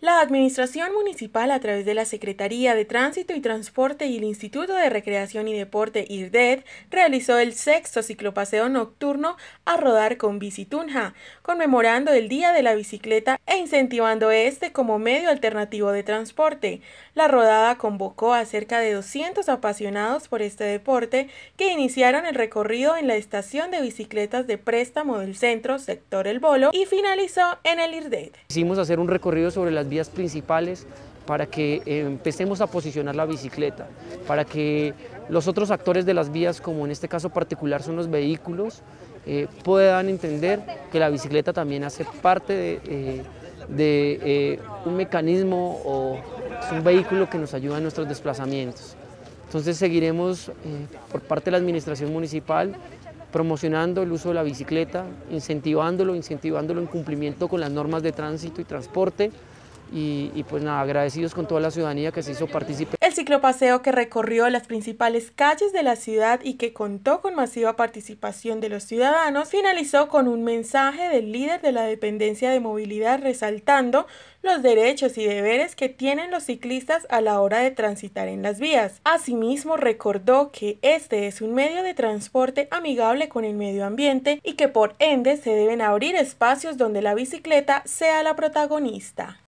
La Administración Municipal a través de la Secretaría de Tránsito y Transporte y el Instituto de Recreación y Deporte IRDED realizó el sexto ciclopaseo nocturno a rodar con Bicitunja, conmemorando el Día de la Bicicleta e incentivando este como medio alternativo de transporte. La rodada convocó a cerca de 200 apasionados por este deporte que iniciaron el recorrido en la estación de bicicletas de préstamo del centro, sector El Bolo, y finalizó en el IRDED. Hicimos hacer un recorrido sobre las vías principales para que eh, empecemos a posicionar la bicicleta, para que los otros actores de las vías, como en este caso particular son los vehículos, eh, puedan entender que la bicicleta también hace parte de, eh, un mecanismo o es un vehículo que nos ayuda en nuestros desplazamientos. Entonces seguiremos por parte de la administración municipal promocionando el uso de la bicicleta, incentivándolo, incentivándolo en cumplimiento con las normas de tránsito y transporte, y, pues nada, agradecidos con toda la ciudadanía que se hizo participar. El ciclopaseo que recorrió las principales calles de la ciudad y que contó con masiva participación de los ciudadanos, finalizó con un mensaje del líder de la dependencia de movilidad resaltando los derechos y deberes que tienen los ciclistas a la hora de transitar en las vías. Asimismo, recordó que este es un medio de transporte amigable con el medio ambiente y que por ende se deben abrir espacios donde la bicicleta sea la protagonista.